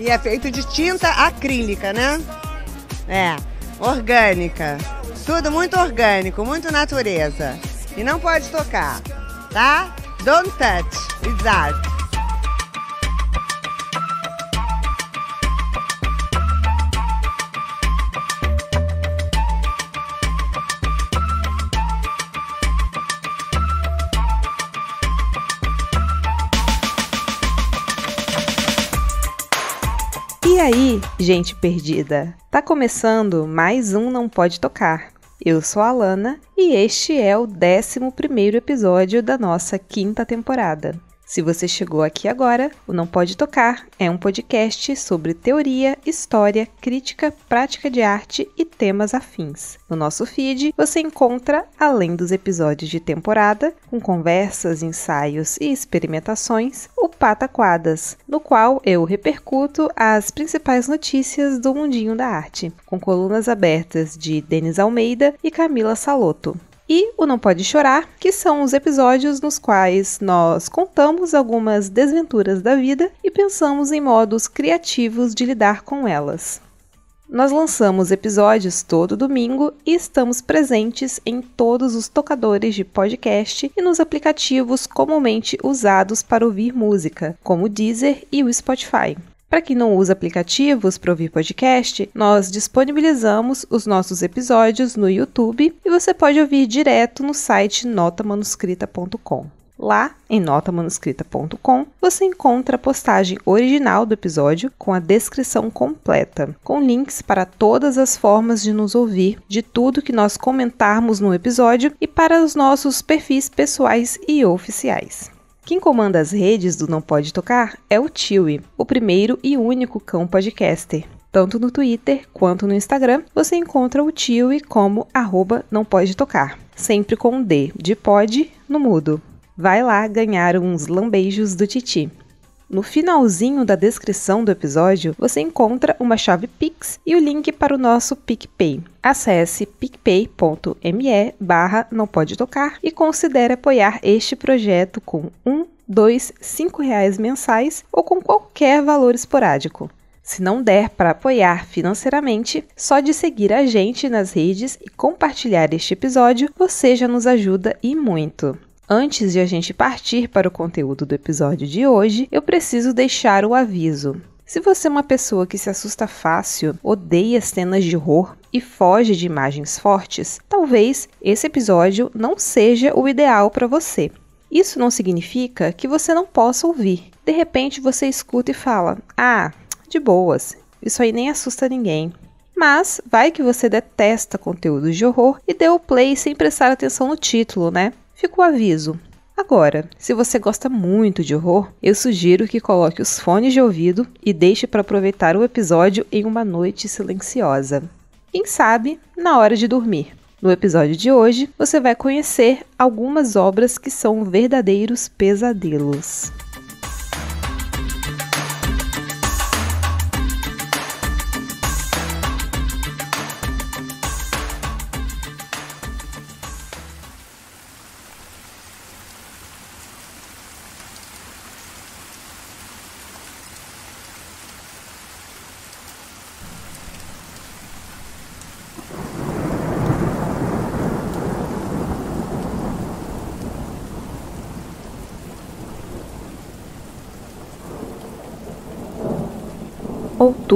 E é feito de tinta acrílica, né? É, orgânica. Tudo muito orgânico, muito natureza. E não pode tocar, tá? Don't touch, it's art. gente perdida! Tá começando mais um Não Pode Tocar. Eu sou a Lana e este é o 11 episódio da nossa quinta temporada. Se você chegou aqui agora, o Não Pode Tocar é um podcast sobre teoria, história, crítica, prática de arte e temas afins. No nosso feed, você encontra, além dos episódios de temporada, com conversas, ensaios e experimentações, o Pataquadas, no qual eu repercuto as principais notícias do mundinho da arte, com colunas abertas de Denis Almeida e Camila Saloto e o Não Pode Chorar, que são os episódios nos quais nós contamos algumas desventuras da vida e pensamos em modos criativos de lidar com elas. Nós lançamos episódios todo domingo e estamos presentes em todos os tocadores de podcast e nos aplicativos comumente usados para ouvir música, como o Deezer e o Spotify. Para quem não usa aplicativos para ouvir podcast, nós disponibilizamos os nossos episódios no YouTube e você pode ouvir direto no site notamanuscrita.com. Lá, em notamanuscrita.com, você encontra a postagem original do episódio com a descrição completa, com links para todas as formas de nos ouvir, de tudo que nós comentarmos no episódio e para os nossos perfis pessoais e oficiais. Quem comanda as redes do Não Pode Tocar é o Tiwi, o primeiro e único cão podcaster. Tanto no Twitter quanto no Instagram, você encontra o Tiwi como arroba não pode tocar, sempre com um D de pode no mudo. Vai lá ganhar uns lambejos do Titi. No finalzinho da descrição do episódio, você encontra uma chave Pix e o link para o nosso PicPay. Acesse picpay.me barra não pode tocar e considere apoiar este projeto com um, dois, cinco reais mensais ou com qualquer valor esporádico. Se não der para apoiar financeiramente, só de seguir a gente nas redes e compartilhar este episódio, você já nos ajuda e muito. Antes de a gente partir para o conteúdo do episódio de hoje, eu preciso deixar o aviso. Se você é uma pessoa que se assusta fácil, odeia cenas de horror e foge de imagens fortes, talvez esse episódio não seja o ideal para você. Isso não significa que você não possa ouvir. De repente você escuta e fala: Ah, de boas, isso aí nem assusta ninguém. Mas vai que você detesta conteúdos de horror e deu o play sem prestar atenção no título, né? Fica o aviso. Agora, se você gosta muito de horror, eu sugiro que coloque os fones de ouvido e deixe para aproveitar o episódio em uma noite silenciosa. Quem sabe, na hora de dormir. No episódio de hoje, você vai conhecer algumas obras que são verdadeiros pesadelos.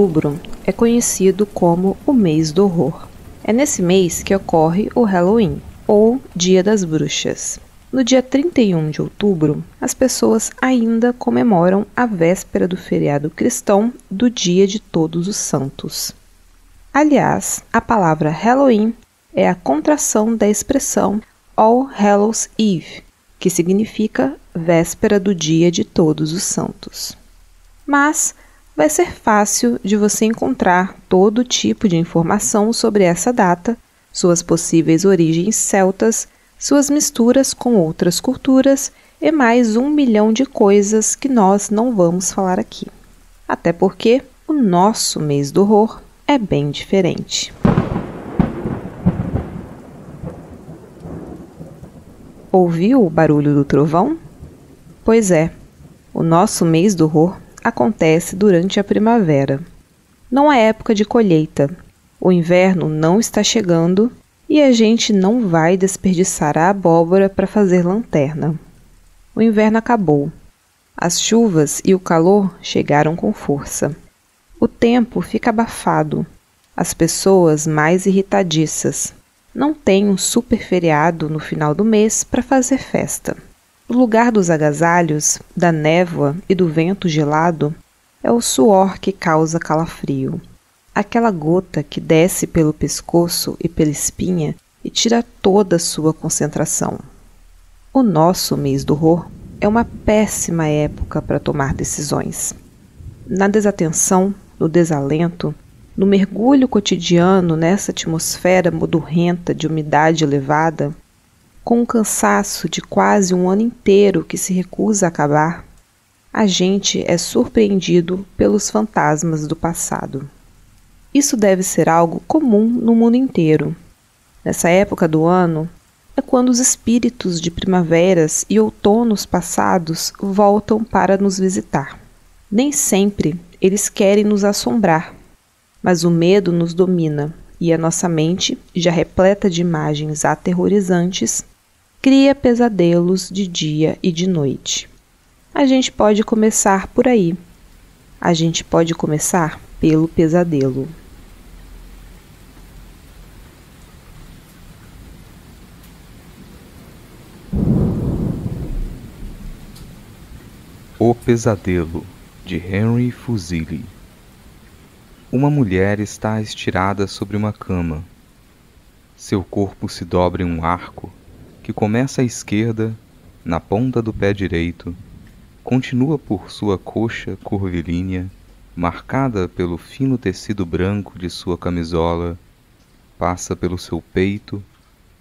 outubro é conhecido como o mês do horror. É nesse mês que ocorre o Halloween, ou Dia das Bruxas. No dia 31 de outubro, as pessoas ainda comemoram a véspera do feriado cristão do Dia de Todos os Santos. Aliás, a palavra Halloween é a contração da expressão All Hallows Eve, que significa véspera do Dia de Todos os Santos. Mas vai ser fácil de você encontrar todo tipo de informação sobre essa data, suas possíveis origens celtas, suas misturas com outras culturas e mais um milhão de coisas que nós não vamos falar aqui. Até porque o nosso mês do horror é bem diferente. Ouviu o barulho do trovão? Pois é, o nosso mês do horror acontece durante a primavera. Não é época de colheita. O inverno não está chegando e a gente não vai desperdiçar a abóbora para fazer lanterna. O inverno acabou. As chuvas e o calor chegaram com força. O tempo fica abafado. As pessoas mais irritadiças. Não tem um super feriado no final do mês para fazer festa. No lugar dos agasalhos, da névoa e do vento gelado, é o suor que causa calafrio. Aquela gota que desce pelo pescoço e pela espinha e tira toda a sua concentração. O nosso mês do horror é uma péssima época para tomar decisões. Na desatenção, no desalento, no mergulho cotidiano nessa atmosfera modorrenta de umidade elevada, com um cansaço de quase um ano inteiro que se recusa a acabar, a gente é surpreendido pelos fantasmas do passado. Isso deve ser algo comum no mundo inteiro. Nessa época do ano, é quando os espíritos de primaveras e outonos passados voltam para nos visitar. Nem sempre eles querem nos assombrar, mas o medo nos domina e a nossa mente, já repleta de imagens aterrorizantes, cria pesadelos de dia e de noite. A gente pode começar por aí. A gente pode começar pelo pesadelo. O Pesadelo, de Henry Fuseli Uma mulher está estirada sobre uma cama. Seu corpo se dobra em um arco que começa à esquerda, na ponta do pé direito, continua por sua coxa curvilínea, marcada pelo fino tecido branco de sua camisola, passa pelo seu peito,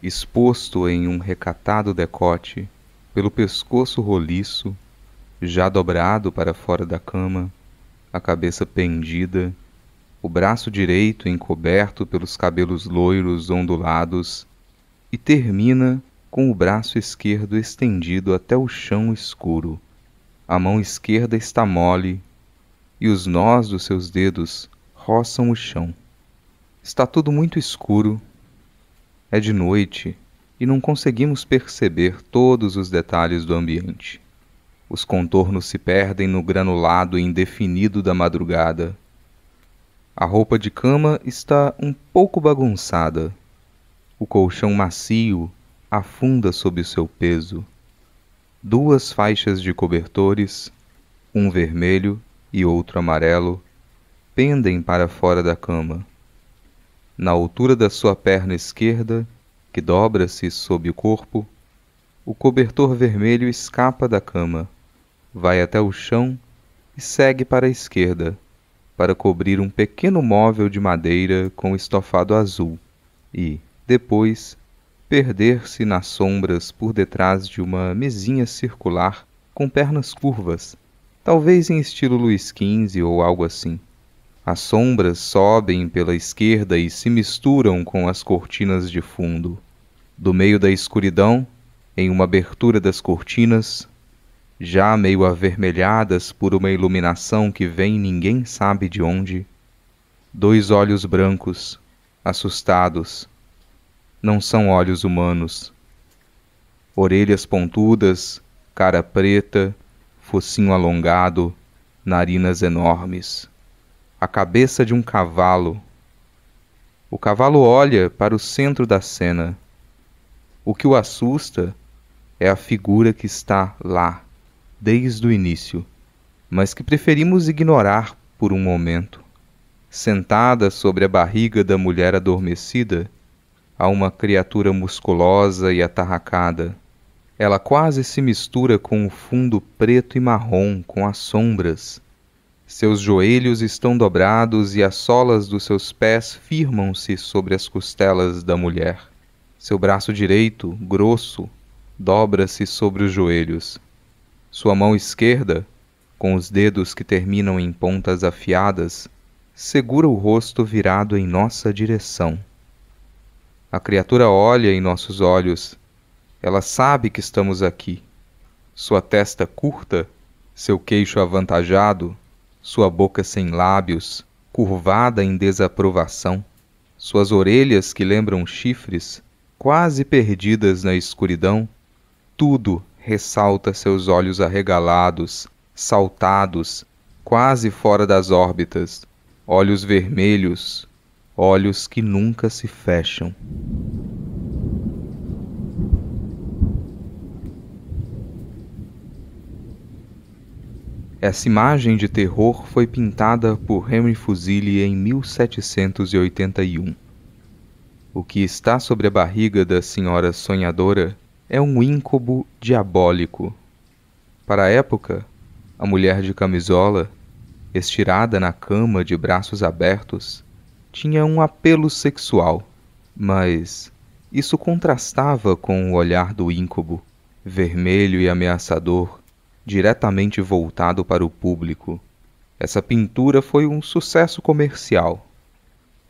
exposto em um recatado decote, pelo pescoço roliço, já dobrado para fora da cama, a cabeça pendida, o braço direito encoberto pelos cabelos loiros ondulados, e termina com o braço esquerdo estendido até o chão escuro. A mão esquerda está mole e os nós dos seus dedos roçam o chão. Está tudo muito escuro. É de noite e não conseguimos perceber todos os detalhes do ambiente. Os contornos se perdem no granulado indefinido da madrugada. A roupa de cama está um pouco bagunçada. O colchão macio afunda sob o seu peso. Duas faixas de cobertores, um vermelho e outro amarelo, pendem para fora da cama. Na altura da sua perna esquerda, que dobra-se sob o corpo, o cobertor vermelho escapa da cama, vai até o chão e segue para a esquerda, para cobrir um pequeno móvel de madeira com estofado azul e, depois, perder-se nas sombras por detrás de uma mesinha circular com pernas curvas, talvez em estilo Luís XV ou algo assim. As sombras sobem pela esquerda e se misturam com as cortinas de fundo. Do meio da escuridão, em uma abertura das cortinas, já meio avermelhadas por uma iluminação que vem ninguém sabe de onde, dois olhos brancos, assustados, não são olhos humanos. Orelhas pontudas, cara preta, focinho alongado, narinas enormes. A cabeça de um cavalo. O cavalo olha para o centro da cena. O que o assusta é a figura que está lá, desde o início, mas que preferimos ignorar por um momento. Sentada sobre a barriga da mulher adormecida, a uma criatura musculosa e atarracada. Ela quase se mistura com o fundo preto e marrom, com as sombras. Seus joelhos estão dobrados e as solas dos seus pés firmam-se sobre as costelas da mulher. Seu braço direito, grosso, dobra-se sobre os joelhos. Sua mão esquerda, com os dedos que terminam em pontas afiadas, segura o rosto virado em nossa direção. A criatura olha em nossos olhos. Ela sabe que estamos aqui. Sua testa curta, seu queixo avantajado, sua boca sem lábios, curvada em desaprovação, suas orelhas que lembram chifres, quase perdidas na escuridão, tudo ressalta seus olhos arregalados, saltados, quase fora das órbitas, olhos vermelhos, olhos que nunca se fecham. Essa imagem de terror foi pintada por Henry Fuseli em 1781. O que está sobre a barriga da senhora sonhadora é um íncubo diabólico. Para a época, a mulher de camisola, estirada na cama de braços abertos, tinha um apelo sexual, mas isso contrastava com o olhar do íncubo, vermelho e ameaçador, diretamente voltado para o público. Essa pintura foi um sucesso comercial.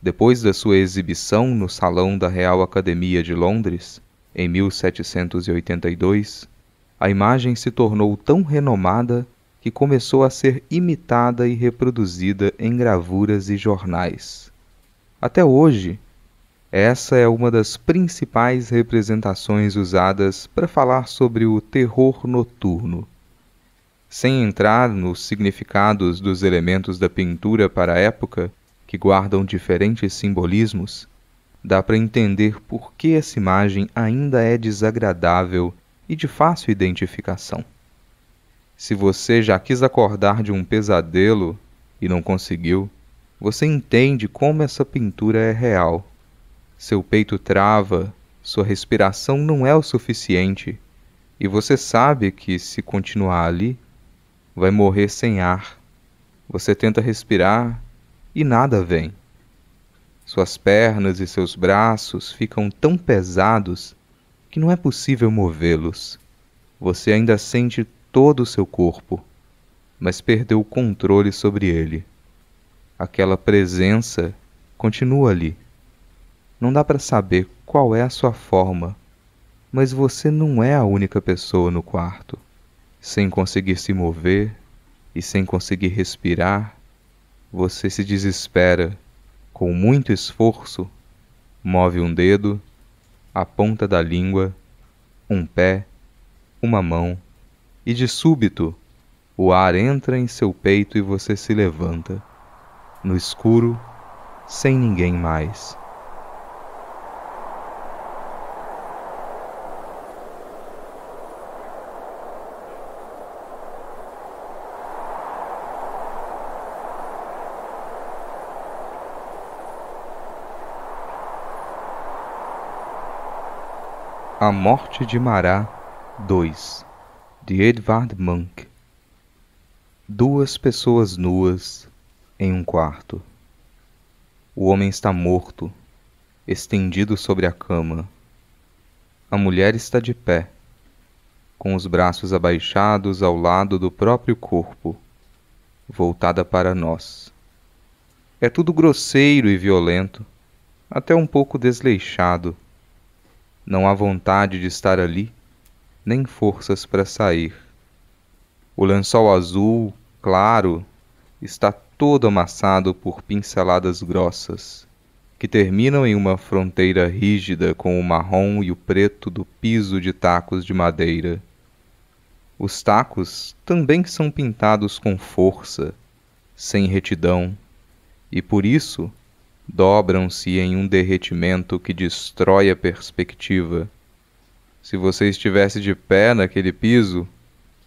Depois da sua exibição no Salão da Real Academia de Londres, em 1782, a imagem se tornou tão renomada que começou a ser imitada e reproduzida em gravuras e jornais. Até hoje, essa é uma das principais representações usadas para falar sobre o terror noturno. Sem entrar nos significados dos elementos da pintura para a época, que guardam diferentes simbolismos, dá para entender por que essa imagem ainda é desagradável e de fácil identificação. Se você já quis acordar de um pesadelo e não conseguiu, você entende como essa pintura é real. Seu peito trava, sua respiração não é o suficiente, e você sabe que, se continuar ali, vai morrer sem ar. Você tenta respirar e nada vem. Suas pernas e seus braços ficam tão pesados que não é possível movê-los. Você ainda sente todo o seu corpo, mas perdeu o controle sobre ele aquela presença continua ali. Não dá para saber qual é a sua forma, mas você não é a única pessoa no quarto. Sem conseguir se mover e sem conseguir respirar, você se desespera. Com muito esforço, move um dedo, a ponta da língua, um pé, uma mão, e de súbito o ar entra em seu peito e você se levanta no escuro, sem ninguém mais. A Morte de Mará 2 de Edvard Munch Duas pessoas nuas em um quarto. O homem está morto, estendido sobre a cama. A mulher está de pé, com os braços abaixados ao lado do próprio corpo, voltada para nós. É tudo grosseiro e violento, até um pouco desleixado. Não há vontade de estar ali, nem forças para sair. O lençol azul, claro, está todo amassado por pinceladas grossas, que terminam em uma fronteira rígida com o marrom e o preto do piso de tacos de madeira. Os tacos também são pintados com força, sem retidão, e por isso dobram-se em um derretimento que destrói a perspectiva. Se você estivesse de pé naquele piso,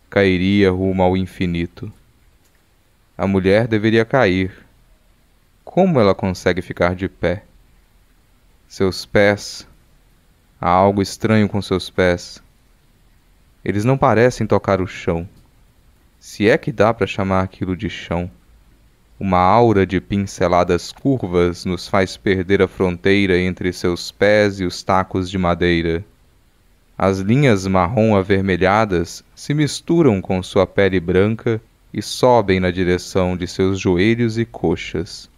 cairia rumo ao infinito. A mulher deveria cair. Como ela consegue ficar de pé? Seus pés. Há algo estranho com seus pés. Eles não parecem tocar o chão. Se é que dá para chamar aquilo de chão. Uma aura de pinceladas curvas nos faz perder a fronteira entre seus pés e os tacos de madeira. As linhas marrom avermelhadas se misturam com sua pele branca e sobem na direção de seus joelhos e coxas.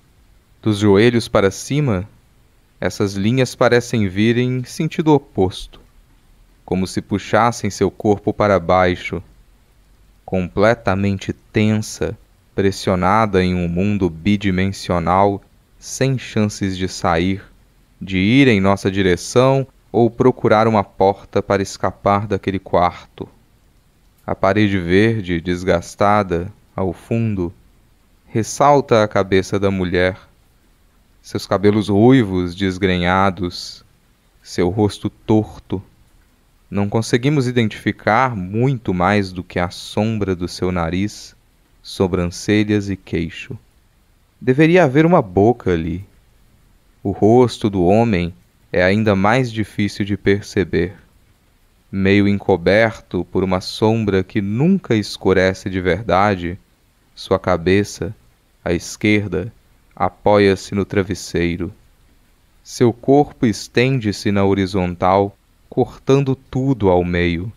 Dos joelhos para cima, essas linhas parecem vir em sentido oposto, como se puxassem seu corpo para baixo, completamente tensa, pressionada em um mundo bidimensional sem chances de sair, de ir em nossa direção ou procurar uma porta para escapar daquele quarto. A parede verde, desgastada, ao fundo, ressalta a cabeça da mulher, seus cabelos ruivos desgrenhados, seu rosto torto. Não conseguimos identificar muito mais do que a sombra do seu nariz, sobrancelhas e queixo. Deveria haver uma boca ali. O rosto do homem é ainda mais difícil de perceber meio encoberto por uma sombra que nunca escurece de verdade, sua cabeça, à esquerda, apoia-se no travesseiro. Seu corpo estende-se na horizontal, cortando tudo ao meio,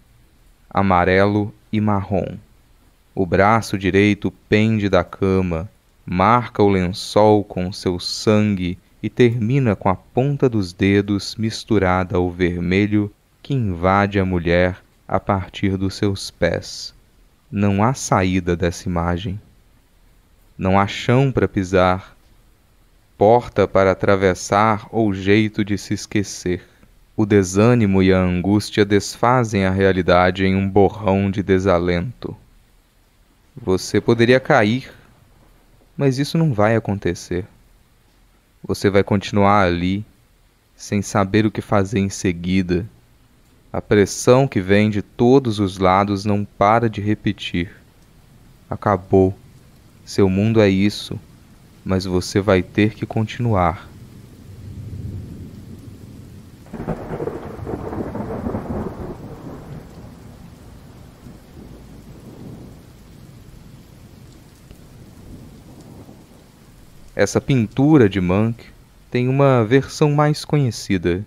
amarelo e marrom. O braço direito pende da cama, marca o lençol com seu sangue e termina com a ponta dos dedos misturada ao vermelho que invade a mulher a partir dos seus pés. Não há saída dessa imagem. Não há chão para pisar, porta para atravessar ou jeito de se esquecer. O desânimo e a angústia desfazem a realidade em um borrão de desalento. Você poderia cair, mas isso não vai acontecer. Você vai continuar ali, sem saber o que fazer em seguida, a pressão que vem de todos os lados não para de repetir. Acabou. Seu mundo é isso, mas você vai ter que continuar. Essa pintura de Mank tem uma versão mais conhecida,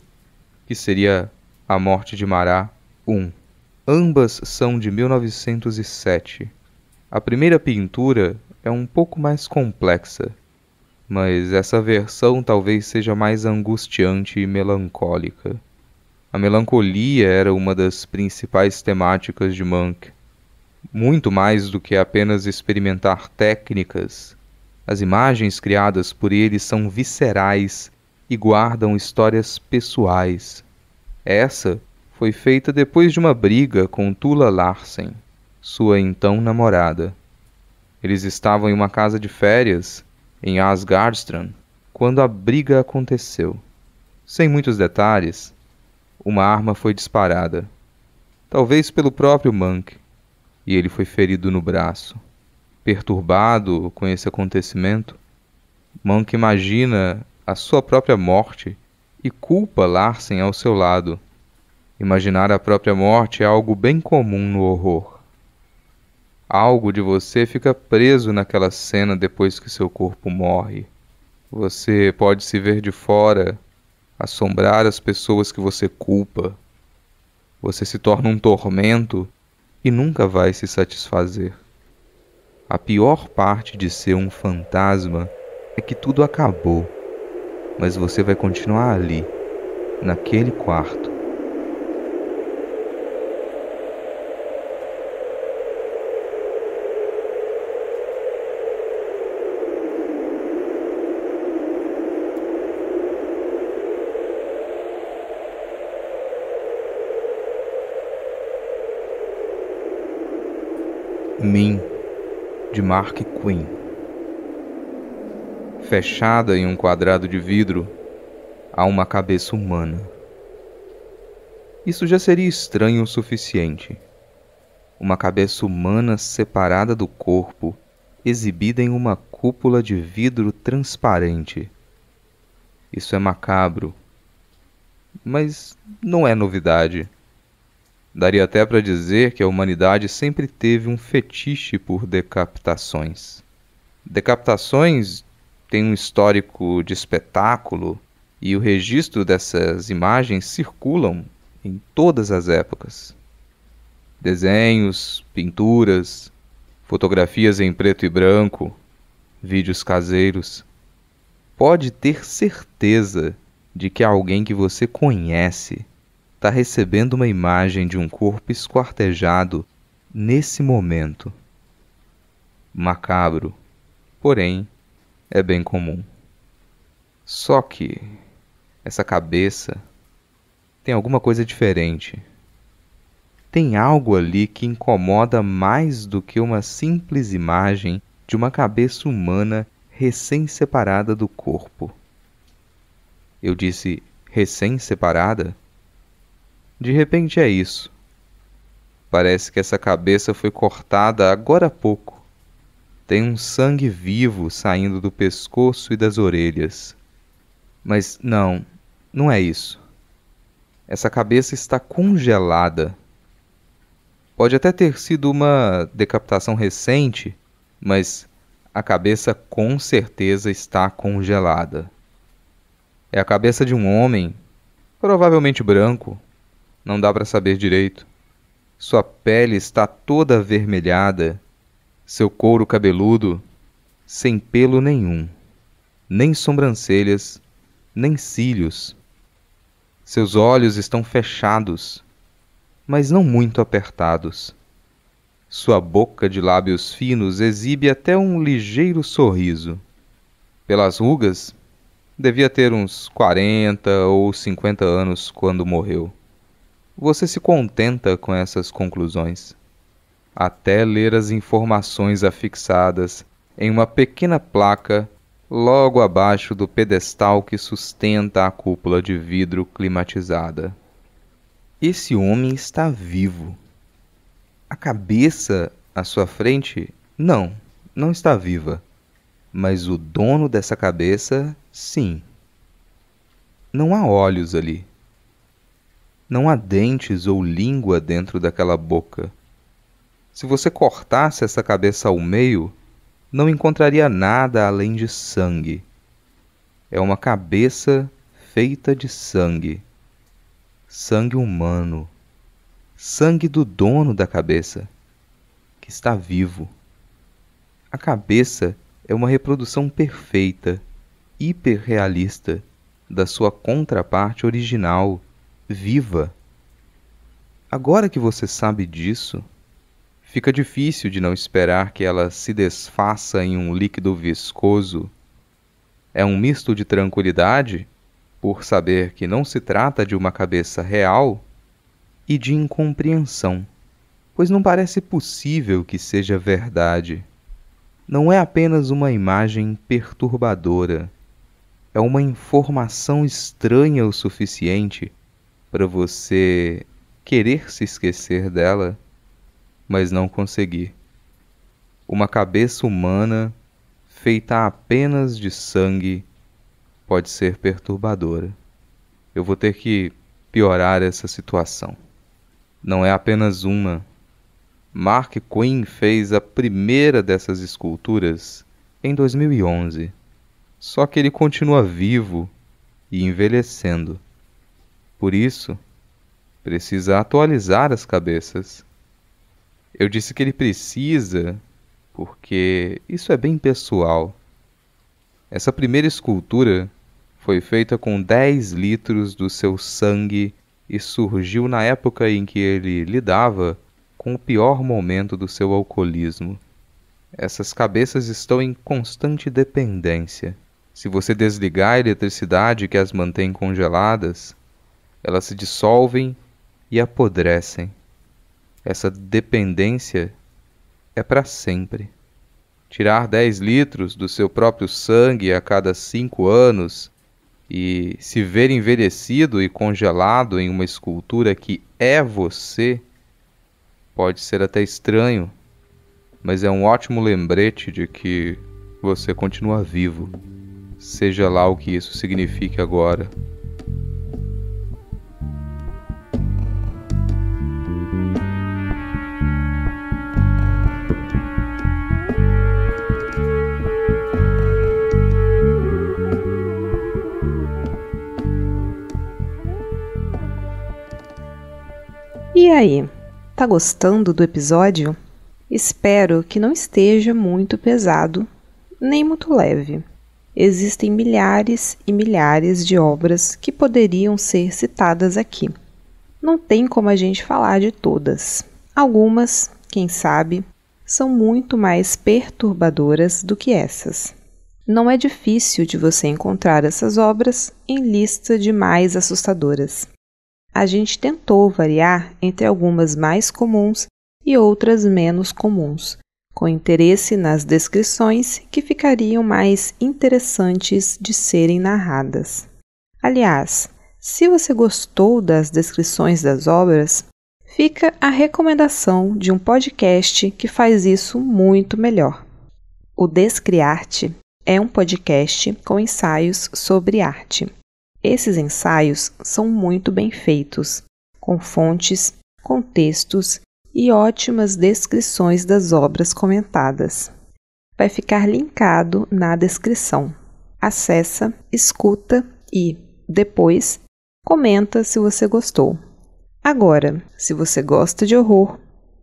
que seria a Morte de Mará 1. Ambas são de 1907. A primeira pintura é um pouco mais complexa, mas essa versão talvez seja mais angustiante e melancólica. A melancolia era uma das principais temáticas de Mank. Muito mais do que apenas experimentar técnicas, as imagens criadas por ele são viscerais e guardam histórias pessoais essa foi feita depois de uma briga com Tula Larsen, sua então namorada. Eles estavam em uma casa de férias em Asgardstrand quando a briga aconteceu. Sem muitos detalhes, uma arma foi disparada, talvez pelo próprio Monk, e ele foi ferido no braço. Perturbado com esse acontecimento, Monk imagina a sua própria morte e culpa Larsen ao seu lado. Imaginar a própria morte é algo bem comum no horror. Algo de você fica preso naquela cena depois que seu corpo morre. Você pode se ver de fora, assombrar as pessoas que você culpa. Você se torna um tormento e nunca vai se satisfazer. A pior parte de ser um fantasma é que tudo acabou mas você vai continuar ali, naquele quarto. Mim, de Mark Quinn fechada em um quadrado de vidro, há uma cabeça humana. Isso já seria estranho o suficiente. Uma cabeça humana separada do corpo, exibida em uma cúpula de vidro transparente. Isso é macabro. Mas não é novidade. Daria até para dizer que a humanidade sempre teve um fetiche por decapitações. Decapitações tem um histórico de espetáculo e o registro dessas imagens circulam em todas as épocas. Desenhos, pinturas, fotografias em preto e branco, vídeos caseiros. Pode ter certeza de que alguém que você conhece está recebendo uma imagem de um corpo esquartejado nesse momento. Macabro, porém é bem comum. Só que essa cabeça tem alguma coisa diferente. Tem algo ali que incomoda mais do que uma simples imagem de uma cabeça humana recém-separada do corpo. Eu disse recém-separada? De repente é isso. Parece que essa cabeça foi cortada agora há pouco tem um sangue vivo saindo do pescoço e das orelhas. Mas não, não é isso. Essa cabeça está congelada. Pode até ter sido uma decapitação recente, mas a cabeça com certeza está congelada. É a cabeça de um homem, provavelmente branco, não dá para saber direito. Sua pele está toda avermelhada seu couro cabeludo, sem pelo nenhum, nem sobrancelhas, nem cílios. Seus olhos estão fechados, mas não muito apertados. Sua boca de lábios finos exibe até um ligeiro sorriso. Pelas rugas, devia ter uns quarenta ou cinquenta anos quando morreu. Você se contenta com essas conclusões até ler as informações afixadas em uma pequena placa logo abaixo do pedestal que sustenta a cúpula de vidro climatizada. Esse homem está vivo. A cabeça à sua frente, não, não está viva. Mas o dono dessa cabeça, sim. Não há olhos ali. Não há dentes ou língua dentro daquela boca se você cortasse essa cabeça ao meio, não encontraria nada além de sangue. É uma cabeça feita de sangue. Sangue humano. Sangue do dono da cabeça, que está vivo. A cabeça é uma reprodução perfeita, hiperrealista, da sua contraparte original, viva. Agora que você sabe disso, Fica difícil de não esperar que ela se desfaça em um líquido viscoso. É um misto de tranquilidade, por saber que não se trata de uma cabeça real, e de incompreensão, pois não parece possível que seja verdade. Não é apenas uma imagem perturbadora, é uma informação estranha o suficiente para você querer se esquecer dela mas não consegui. Uma cabeça humana, feita apenas de sangue, pode ser perturbadora. Eu vou ter que piorar essa situação. Não é apenas uma. Mark Quinn fez a primeira dessas esculturas em 2011. Só que ele continua vivo e envelhecendo. Por isso, precisa atualizar as cabeças. Eu disse que ele precisa porque isso é bem pessoal. Essa primeira escultura foi feita com 10 litros do seu sangue e surgiu na época em que ele lidava com o pior momento do seu alcoolismo. Essas cabeças estão em constante dependência. Se você desligar a eletricidade que as mantém congeladas, elas se dissolvem e apodrecem. Essa dependência é para sempre. Tirar 10 litros do seu próprio sangue a cada cinco anos e se ver envelhecido e congelado em uma escultura que é você pode ser até estranho, mas é um ótimo lembrete de que você continua vivo, seja lá o que isso signifique agora. aí, tá gostando do episódio? Espero que não esteja muito pesado, nem muito leve. Existem milhares e milhares de obras que poderiam ser citadas aqui. Não tem como a gente falar de todas. Algumas, quem sabe, são muito mais perturbadoras do que essas. Não é difícil de você encontrar essas obras em lista de mais assustadoras a gente tentou variar entre algumas mais comuns e outras menos comuns, com interesse nas descrições que ficariam mais interessantes de serem narradas. Aliás, se você gostou das descrições das obras, fica a recomendação de um podcast que faz isso muito melhor. O Descriarte é um podcast com ensaios sobre arte. Esses ensaios são muito bem feitos, com fontes, contextos e ótimas descrições das obras comentadas. Vai ficar linkado na descrição. Acessa, escuta e, depois, comenta se você gostou. Agora, se você gosta de horror,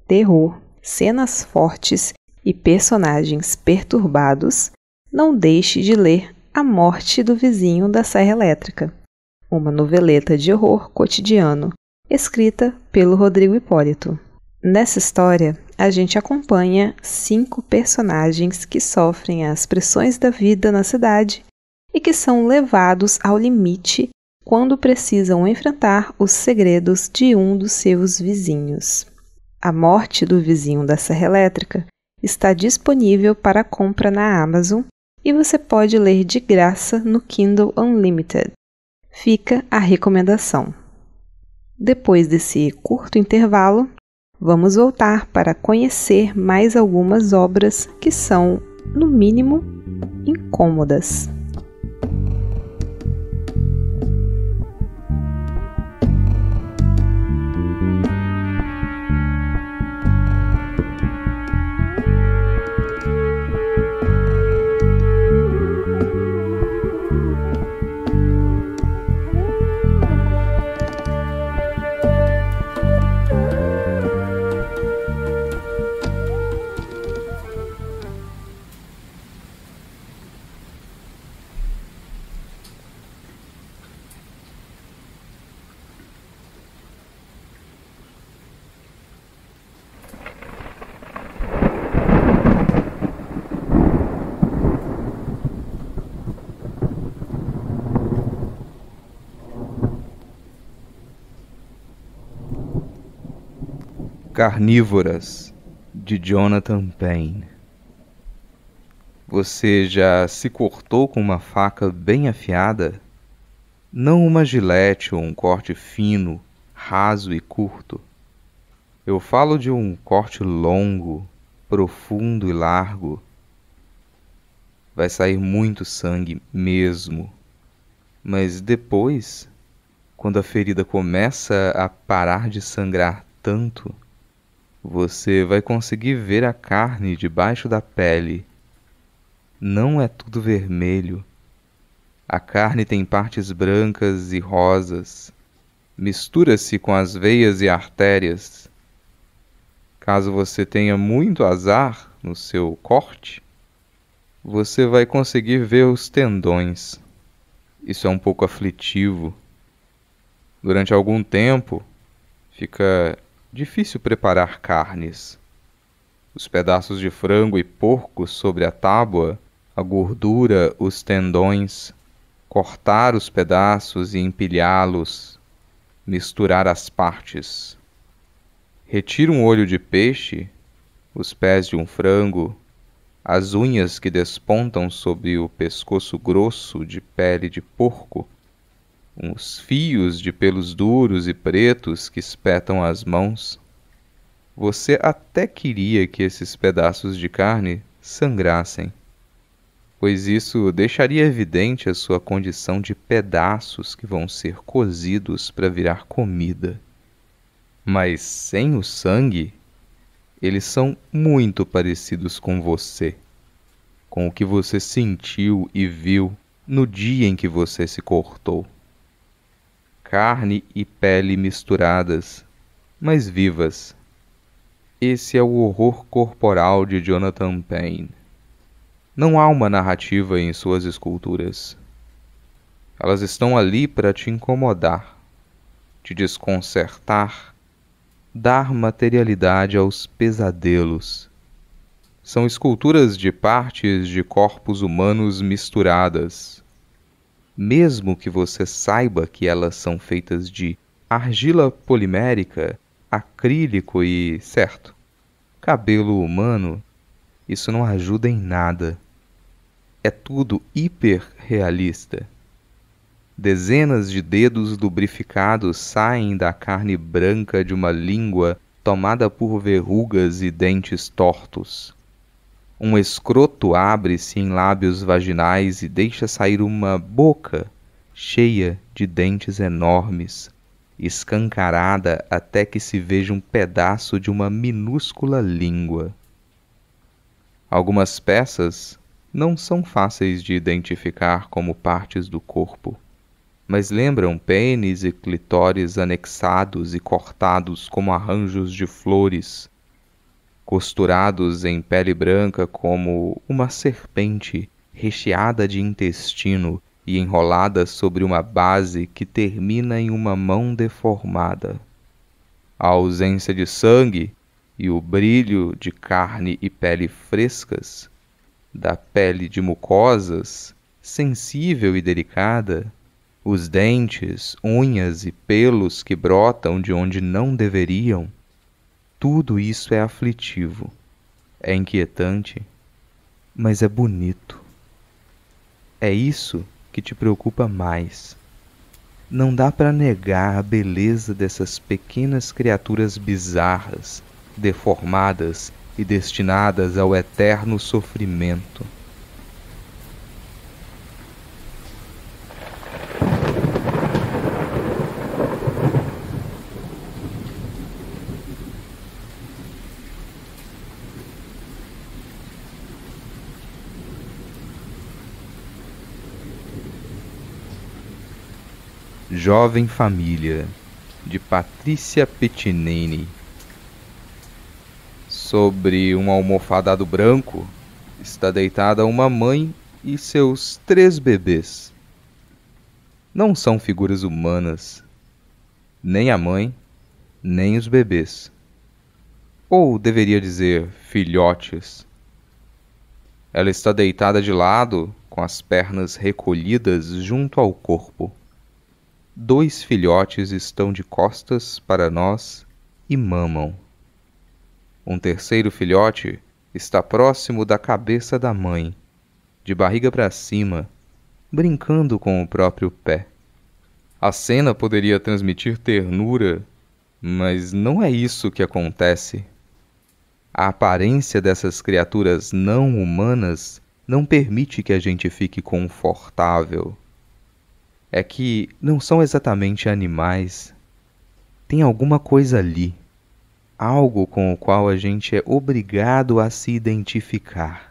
terror, cenas fortes e personagens perturbados, não deixe de ler a Morte do Vizinho da Serra Elétrica, uma noveleta de horror cotidiano, escrita pelo Rodrigo Hipólito. Nessa história, a gente acompanha cinco personagens que sofrem as pressões da vida na cidade e que são levados ao limite quando precisam enfrentar os segredos de um dos seus vizinhos. A Morte do Vizinho da Serra Elétrica está disponível para compra na Amazon e você pode ler de graça no Kindle Unlimited. Fica a recomendação. Depois desse curto intervalo, vamos voltar para conhecer mais algumas obras que são, no mínimo, incômodas. Carnívoras, de Jonathan Payne. Você já se cortou com uma faca bem afiada? Não uma gilete ou um corte fino, raso e curto. Eu falo de um corte longo, profundo e largo. Vai sair muito sangue mesmo. Mas depois, quando a ferida começa a parar de sangrar tanto, você vai conseguir ver a carne debaixo da pele. Não é tudo vermelho. A carne tem partes brancas e rosas. Mistura-se com as veias e artérias. Caso você tenha muito azar no seu corte, você vai conseguir ver os tendões. Isso é um pouco aflitivo. Durante algum tempo, fica Difícil preparar carnes. Os pedaços de frango e porco sobre a tábua, a gordura, os tendões, cortar os pedaços e empilhá-los, misturar as partes. Retira um olho de peixe, os pés de um frango, as unhas que despontam sobre o pescoço grosso de pele de porco uns fios de pelos duros e pretos que espetam as mãos. Você até queria que esses pedaços de carne sangrassem, pois isso deixaria evidente a sua condição de pedaços que vão ser cozidos para virar comida. Mas sem o sangue, eles são muito parecidos com você, com o que você sentiu e viu no dia em que você se cortou carne e pele misturadas, mas vivas. Esse é o horror corporal de Jonathan Payne. Não há uma narrativa em suas esculturas. Elas estão ali para te incomodar, te desconcertar, dar materialidade aos pesadelos. São esculturas de partes de corpos humanos misturadas, mesmo que você saiba que elas são feitas de argila polimérica, acrílico e, certo, cabelo humano, isso não ajuda em nada. É tudo hiperrealista. Dezenas de dedos lubrificados saem da carne branca de uma língua tomada por verrugas e dentes tortos. Um escroto abre-se em lábios vaginais e deixa sair uma boca cheia de dentes enormes, escancarada até que se veja um pedaço de uma minúscula língua. Algumas peças não são fáceis de identificar como partes do corpo, mas lembram pênis e clitóris anexados e cortados como arranjos de flores costurados em pele branca como uma serpente, recheada de intestino e enrolada sobre uma base que termina em uma mão deformada. A ausência de sangue e o brilho de carne e pele frescas, da pele de mucosas, sensível e delicada, os dentes, unhas e pelos que brotam de onde não deveriam tudo isso é aflitivo, é inquietante, mas é bonito. É isso que te preocupa mais. Não dá para negar a beleza dessas pequenas criaturas bizarras, deformadas e destinadas ao eterno sofrimento. Jovem Família, de Patrícia Petinini. sobre um almofadado branco está deitada uma mãe e seus três bebês. Não são figuras humanas, nem a mãe, nem os bebês. Ou deveria dizer filhotes. Ela está deitada de lado, com as pernas recolhidas junto ao corpo dois filhotes estão de costas para nós e mamam. Um terceiro filhote está próximo da cabeça da mãe, de barriga para cima, brincando com o próprio pé. A cena poderia transmitir ternura, mas não é isso que acontece. A aparência dessas criaturas não humanas não permite que a gente fique confortável é que não são exatamente animais. Tem alguma coisa ali, algo com o qual a gente é obrigado a se identificar.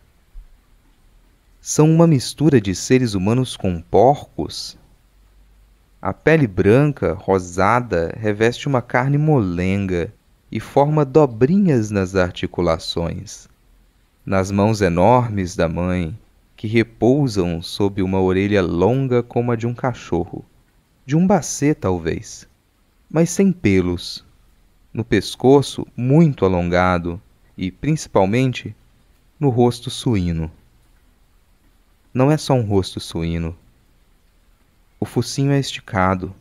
São uma mistura de seres humanos com porcos? A pele branca, rosada, reveste uma carne molenga e forma dobrinhas nas articulações. Nas mãos enormes da mãe, que repousam sob uma orelha longa como a de um cachorro, de um bacê talvez, mas sem pelos, no pescoço muito alongado e, principalmente, no rosto suíno. Não é só um rosto suíno. O focinho é esticado,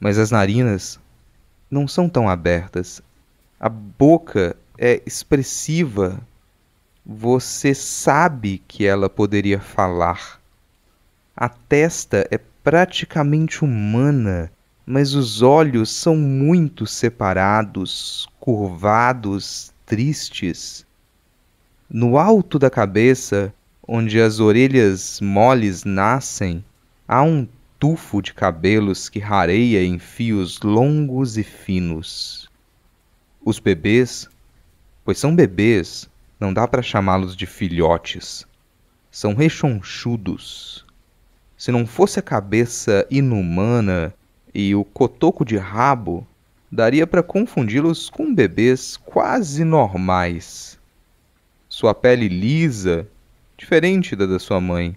mas as narinas não são tão abertas. A boca é expressiva você sabe que ela poderia falar. A testa é praticamente humana, mas os olhos são muito separados, curvados, tristes. No alto da cabeça, onde as orelhas moles nascem, há um tufo de cabelos que rareia em fios longos e finos. Os bebês, pois são bebês, não dá para chamá-los de filhotes. São rechonchudos. Se não fosse a cabeça inumana e o cotoco de rabo, daria para confundi-los com bebês quase normais. Sua pele lisa, diferente da da sua mãe.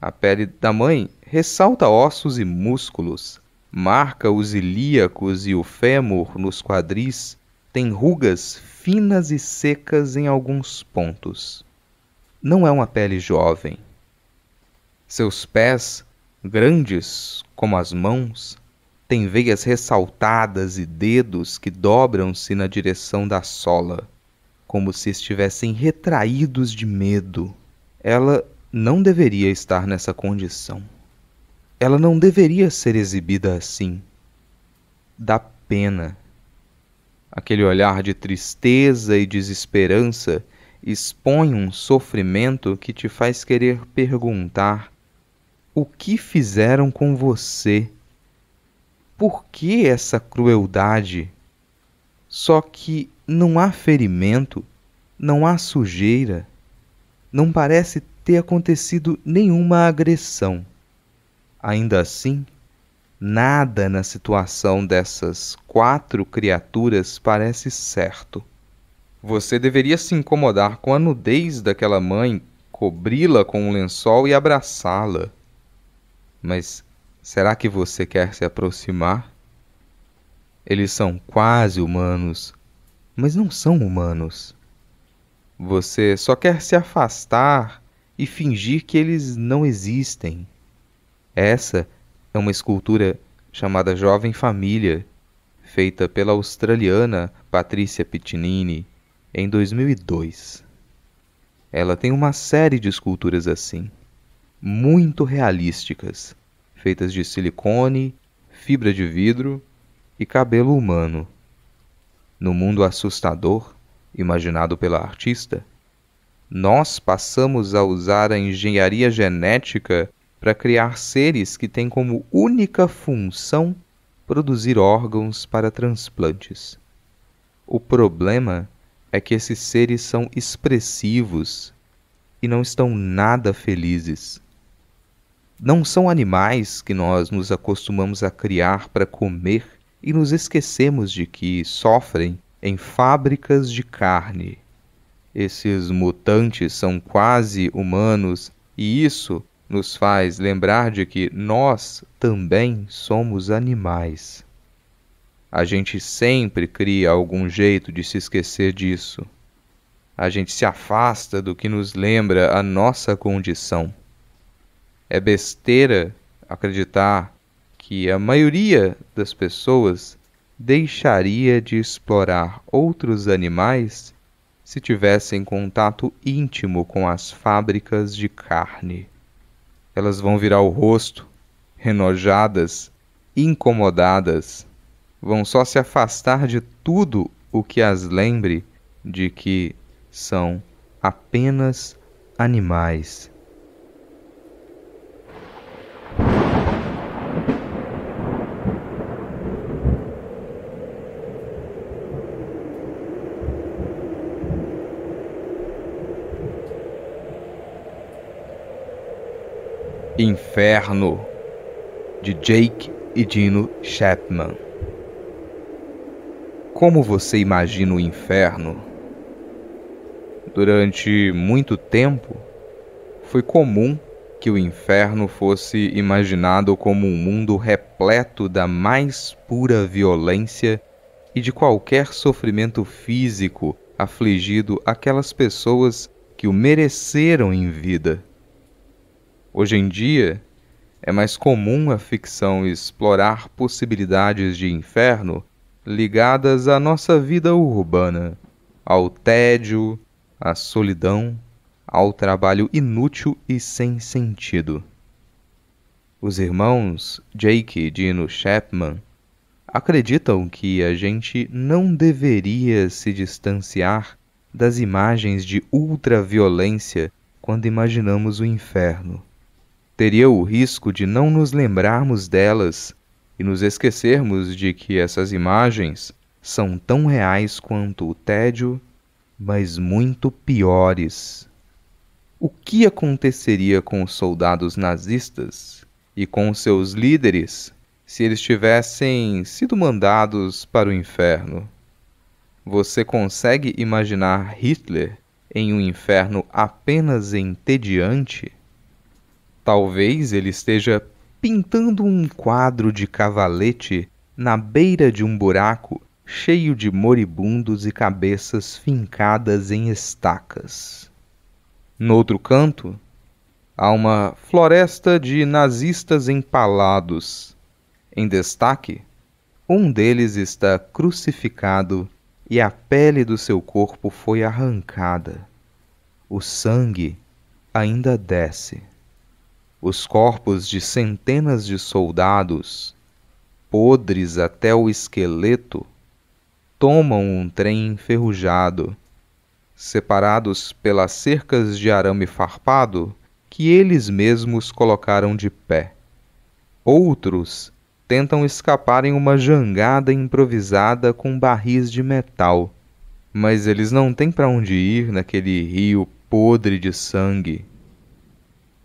A pele da mãe ressalta ossos e músculos, marca os ilíacos e o fêmur nos quadris tem rugas finas e secas em alguns pontos. Não é uma pele jovem. Seus pés, grandes como as mãos, têm veias ressaltadas e dedos que dobram-se na direção da sola, como se estivessem retraídos de medo. Ela não deveria estar nessa condição. Ela não deveria ser exibida assim. Dá pena Aquele olhar de tristeza e desesperança expõe um sofrimento que te faz querer perguntar: O que fizeram com você? Por que essa crueldade? Só que não há ferimento, não há sujeira, não parece ter acontecido nenhuma agressão. Ainda assim, Nada na situação dessas quatro criaturas parece certo. Você deveria se incomodar com a nudez daquela mãe, cobri-la com um lençol e abraçá-la. Mas será que você quer se aproximar? Eles são quase humanos, mas não são humanos. Você só quer se afastar e fingir que eles não existem. Essa é uma escultura chamada Jovem Família, feita pela australiana Patrícia Pittinini em 2002. Ela tem uma série de esculturas assim, muito realísticas, feitas de silicone, fibra de vidro e cabelo humano. No mundo assustador, imaginado pela artista, nós passamos a usar a engenharia genética para criar seres que têm como única função produzir órgãos para transplantes. O problema é que esses seres são expressivos e não estão nada felizes. Não são animais que nós nos acostumamos a criar para comer e nos esquecemos de que sofrem em fábricas de carne. Esses mutantes são quase humanos e isso nos faz lembrar de que nós também somos animais. A gente sempre cria algum jeito de se esquecer disso. A gente se afasta do que nos lembra a nossa condição. É besteira acreditar que a maioria das pessoas deixaria de explorar outros animais se tivessem contato íntimo com as fábricas de carne. Elas vão virar o rosto, renojadas, incomodadas, vão só se afastar de tudo o que as lembre de que são apenas animais. Inferno de Jake e Dino Chapman. Como você imagina o inferno? Durante muito tempo, foi comum que o inferno fosse imaginado como um mundo repleto da mais pura violência e de qualquer sofrimento físico afligido aquelas pessoas que o mereceram em vida. Hoje em dia, é mais comum a ficção explorar possibilidades de inferno ligadas à nossa vida urbana, ao tédio, à solidão, ao trabalho inútil e sem sentido. Os irmãos Jake e Dino Chapman acreditam que a gente não deveria se distanciar das imagens de ultraviolência quando imaginamos o inferno teria o risco de não nos lembrarmos delas e nos esquecermos de que essas imagens são tão reais quanto o tédio, mas muito piores. O que aconteceria com os soldados nazistas e com seus líderes se eles tivessem sido mandados para o inferno? Você consegue imaginar Hitler em um inferno apenas entediante? Talvez ele esteja pintando um quadro de cavalete na beira de um buraco cheio de moribundos e cabeças fincadas em estacas. No outro canto, há uma floresta de nazistas empalados. Em destaque, um deles está crucificado e a pele do seu corpo foi arrancada. O sangue ainda desce os corpos de centenas de soldados, podres até o esqueleto, tomam um trem enferrujado, separados pelas cercas de arame farpado que eles mesmos colocaram de pé. Outros tentam escapar em uma jangada improvisada com barris de metal, mas eles não têm para onde ir naquele rio podre de sangue.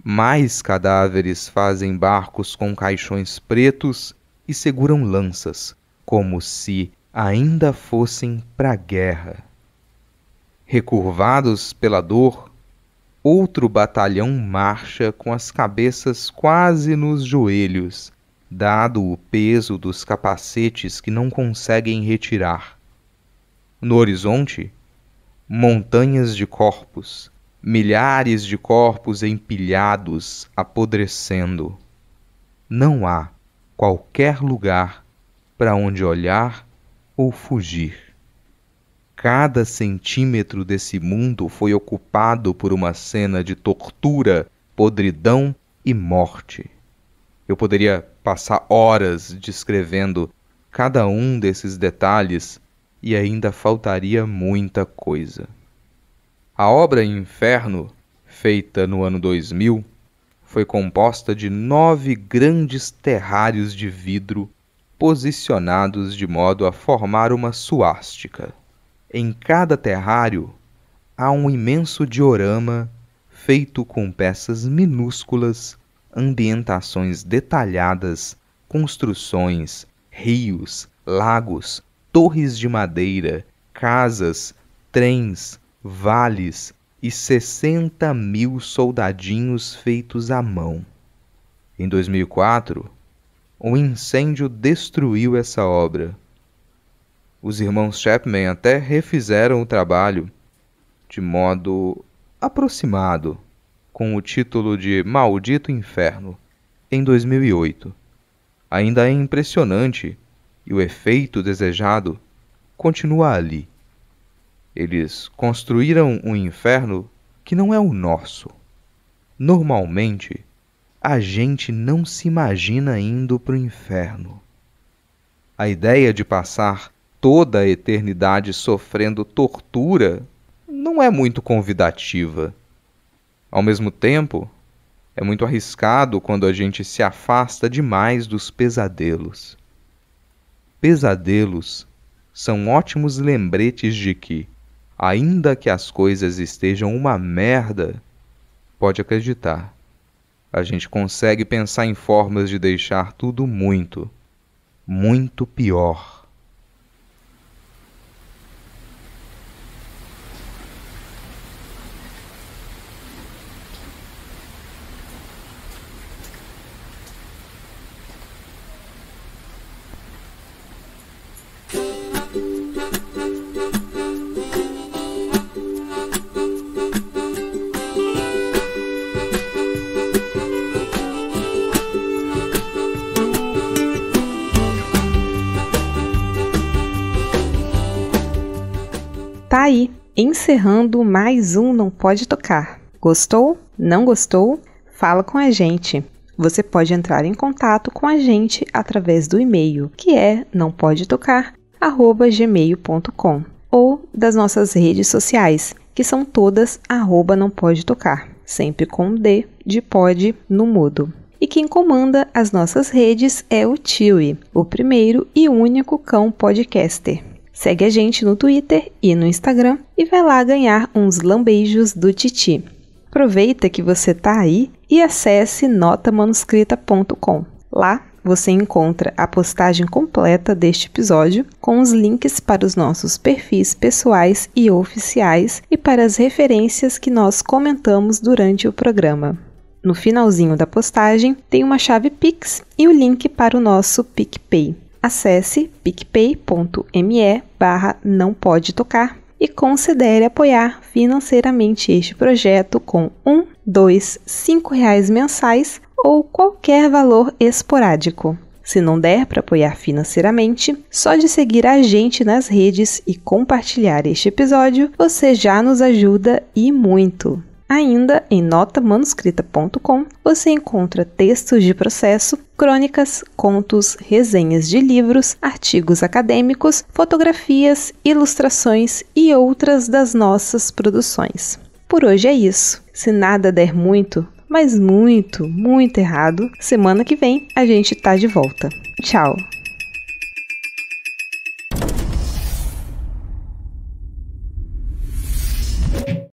Mais cadáveres fazem barcos com caixões pretos e seguram lanças, como se ainda fossem para a guerra. Recurvados pela dor, outro batalhão marcha com as cabeças quase nos joelhos, dado o peso dos capacetes que não conseguem retirar. No horizonte, montanhas de corpos, milhares de corpos empilhados, apodrecendo. Não há qualquer lugar para onde olhar ou fugir. Cada centímetro desse mundo foi ocupado por uma cena de tortura, podridão e morte. Eu poderia passar horas descrevendo cada um desses detalhes e ainda faltaria muita coisa. A obra Inferno, feita no ano 2000, foi composta de nove grandes terrários de vidro posicionados de modo a formar uma suástica. Em cada terrário há um imenso diorama feito com peças minúsculas, ambientações detalhadas, construções, rios, lagos, torres de madeira, casas, trens, vales e sessenta mil soldadinhos feitos à mão. Em 2004, um incêndio destruiu essa obra. Os irmãos Chapman até refizeram o trabalho de modo aproximado, com o título de Maldito Inferno, em 2008. Ainda é impressionante e o efeito desejado continua ali. Eles construíram um inferno que não é o nosso. Normalmente, a gente não se imagina indo para o inferno. A ideia de passar toda a eternidade sofrendo tortura não é muito convidativa. Ao mesmo tempo, é muito arriscado quando a gente se afasta demais dos pesadelos. Pesadelos são ótimos lembretes de que, ainda que as coisas estejam uma merda, pode acreditar. A gente consegue pensar em formas de deixar tudo muito, muito pior. encerrando mais um Não Pode Tocar. Gostou? Não gostou? Fala com a gente. Você pode entrar em contato com a gente através do e-mail, que é não pode gmail.com ou das nossas redes sociais, que são todas arroba não pode tocar, sempre com D de pode no mudo. E quem comanda as nossas redes é o Tiwi, o primeiro e único cão podcaster. Segue a gente no Twitter e no Instagram e vai lá ganhar uns lambeijos do Titi. Aproveita que você tá aí e acesse notamanuscrita.com. Lá você encontra a postagem completa deste episódio, com os links para os nossos perfis pessoais e oficiais e para as referências que nós comentamos durante o programa. No finalzinho da postagem tem uma chave Pix e o link para o nosso PicPay. Acesse picpay.me barra não pode tocar e considere apoiar financeiramente este projeto com um, dois, cinco reais mensais ou qualquer valor esporádico. Se não der para apoiar financeiramente, só de seguir a gente nas redes e compartilhar este episódio, você já nos ajuda e muito. Ainda em notamanuscrita.com você encontra textos de processo, crônicas, contos, resenhas de livros, artigos acadêmicos, fotografias, ilustrações e outras das nossas produções. Por hoje é isso. Se nada der muito, mas muito, muito errado, semana que vem a gente tá de volta. Tchau!